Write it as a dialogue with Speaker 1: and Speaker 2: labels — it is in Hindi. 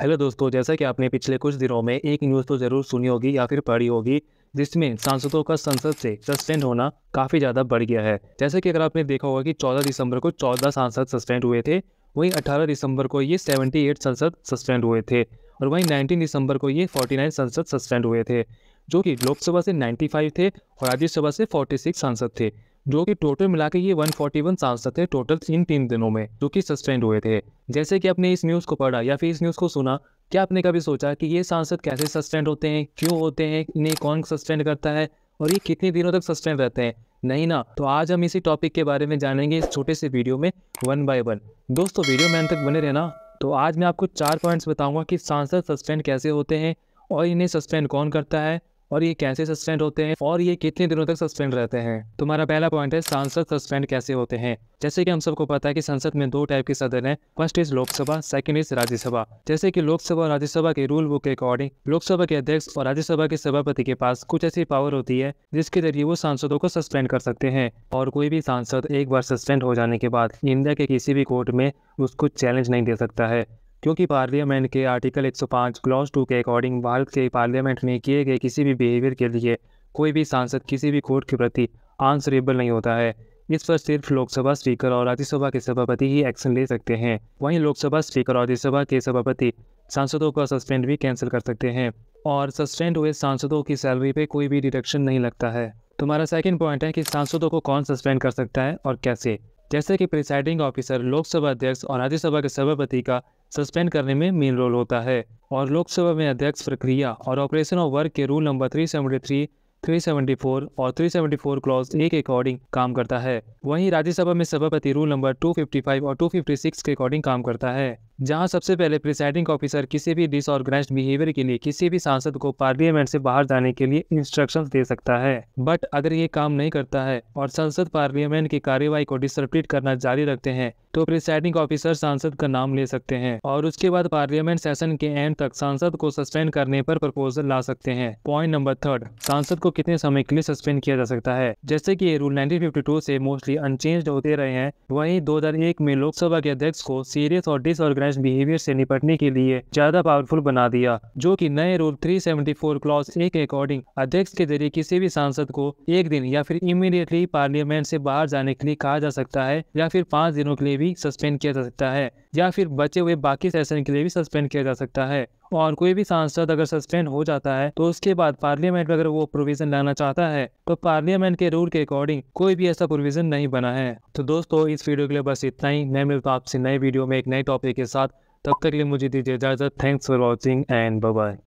Speaker 1: हेलो दोस्तों जैसा कि आपने पिछले कुछ दिनों में एक न्यूज़ तो ज़रूर सुनी होगी या फिर पढ़ी होगी जिसमें सांसदों का संसद से सस्पेंड होना काफ़ी ज़्यादा बढ़ गया है जैसे कि अगर आपने देखा होगा कि 14 दिसंबर को 14 सांसद सस्पेंड हुए थे वहीं 18 दिसंबर को ये 78 सांसद सस्पेंड हुए थे और वहीं 19 दिसंबर को ये 49 सांसद सस्पेंड हुए थे जो कि लोकसभा से 95 थे और राज्यसभा से 46 सांसद थे जो कि टोटल मिला के ये 141 सांसद थे टोटल इन तीन दिनों में जो कि सस्पेंड हुए थे जैसे कि आपने इस न्यूज़ को पढ़ा या फिर इस न्यूज़ को सुना क्या आपने कभी सोचा कि ये सांसद कैसे सस्पेंड होते हैं क्यों होते हैं इन्हें कौन सस्पेंड करता है और ये कितने दिनों तक सस्टेन रहते हैं नहीं ना तो आज हम इसी टॉपिक के बारे में जानेंगे इस छोटे से वीडियो में वन बाय वन दोस्तों वीडियो में अंत तक बने रहना तो आज मैं आपको चार पॉइंट्स बताऊंगा कि सांसद सस्पेंड कैसे होते हैं और इन्हें सस्पेंड कौन करता है और ये कैसे सस्पेंड होते हैं और ये कितने दिनों तक सस्पेंड रहते हैं तुम्हारा पहला पॉइंट है सांसद सस्पेंड कैसे होते हैं जैसे कि हम सबको पता है कि संसद में दो टाइप के सदन है first is Lok Sabha second is Rajya Sabha जैसे कि लोकसभा और राज्यसभा के रूल बुक के अकॉर्डिंग लोकसभा के अध्यक्ष और राज्यसभा के सभापति के पास कुछ ऐसी पावर होती है जिसके जरिए वो सांसदों को सस्पेंड कर सकते हैं और कोई भी सांसद एक बार सस्पेंड हो जाने के बाद इंडिया के किसी भी कोर्ट में उसको चैलेंज नहीं दे सकता है क्योंकि पार्लियामेंट के आर्टिकल 105 क्लॉज टू के अकॉर्डिंग भारत के पार्लियामेंट में किए गए किसी भी बिहेवियर के लिए कोई भी सांसद किसी भी कोर्ट के प्रति आंसरेबल नहीं होता है इस पर सिर्फ लोकसभा स्पीकर और राज्यसभा के सभापति ही एक्शन ले सकते हैं वहीं लोकसभा स्पीकर और राज्यसभा के सभापति सांसदों का सस्पेंड भी कैंसिल कर सकते हैं और सस्पेंड हुए सांसदों की सैलरी पे कोई भी डिडक्शन नहीं लगता है तुम्हारा सेकंड पॉइंट है कि सांसदों को कौन सस्पेंड कर सकता है और कैसे जैसे कि प्रिसाइडिंग ऑफिसर लोकसभा अध्यक्ष और राज्यसभा के सभापति का सस्पेंड करने में मेन रोल होता है और लोकसभा में अध्यक्ष प्रक्रिया और ऑपरेशन ऑफ वर्क के रूल नंबर 373, 374 और 374 क्लॉज ए के अकॉर्डिंग काम करता है वहीं राज्यसभा में सभापति रूल नंबर 255 और 256 के अकॉर्डिंग काम करता है जहां सबसे पहले प्रिसाइडिंग ऑफिसर किसी भी डिसऑर्गेनाइज बिहेवियर के लिए किसी भी सांसद को पार्लियामेंट से बाहर जाने के लिए इंस्ट्रक्शन दे सकता है बट अगर ये काम नहीं करता है और संसद पार्लियामेंट की कार्यवाही को डिसरप्लीट करना जारी रखते हैं तो प्रिसाइडिंग ऑफिसर सांसद का नाम ले सकते हैं और उसके बाद पार्लियामेंट सेशन के एंड तक सांसद को सस्पेंड करने पर प्रपोजल ला सकते हैं पॉइंट नंबर थर्ड सांसद को कितने समय के लिए सस्पेंड किया जा सकता है जैसे कि ये रूल 1952 से मोस्टली अनचेंज होते रहे हैं वहीं 2001 में लोकसभा के अध्यक्ष को सीरियस और डिसऑर्गेनाइज अनऑर्गेनाइज बिहेवियर से निपटने के लिए ज्यादा पावरफुल बना दिया जो कि नए रूल 374 क्लॉज ए के अकॉर्डिंग अध्यक्ष के जरिए किसी भी सांसद को एक दिन या फिर इमीडिएटली पार्लियामेंट से बाहर जाने के लिए कहा जा सकता है या फिर पाँच दिनों के लिए भी सस्पेंड किया जा सकता है या फिर बचे हुए बाकी सेशन के लिए भी सस्पेंड किया जा सकता है और कोई भी सांसद अगर सस्पेंड हो जाता है तो उसके बाद पार्लियामेंट में अगर वो प्रोविजन लाना चाहता है तो पार्लियामेंट के रूल के अकॉर्डिंग कोई भी ऐसा प्रोविजन नहीं बना है तो दोस्तों इस वीडियो के लिए बस इतना ही मैं मिलता आपसे नए वीडियो में एक नए टॉपिक के साथ तब तक के लिए मुझे दीजिए इजाजत thanks for watching and bye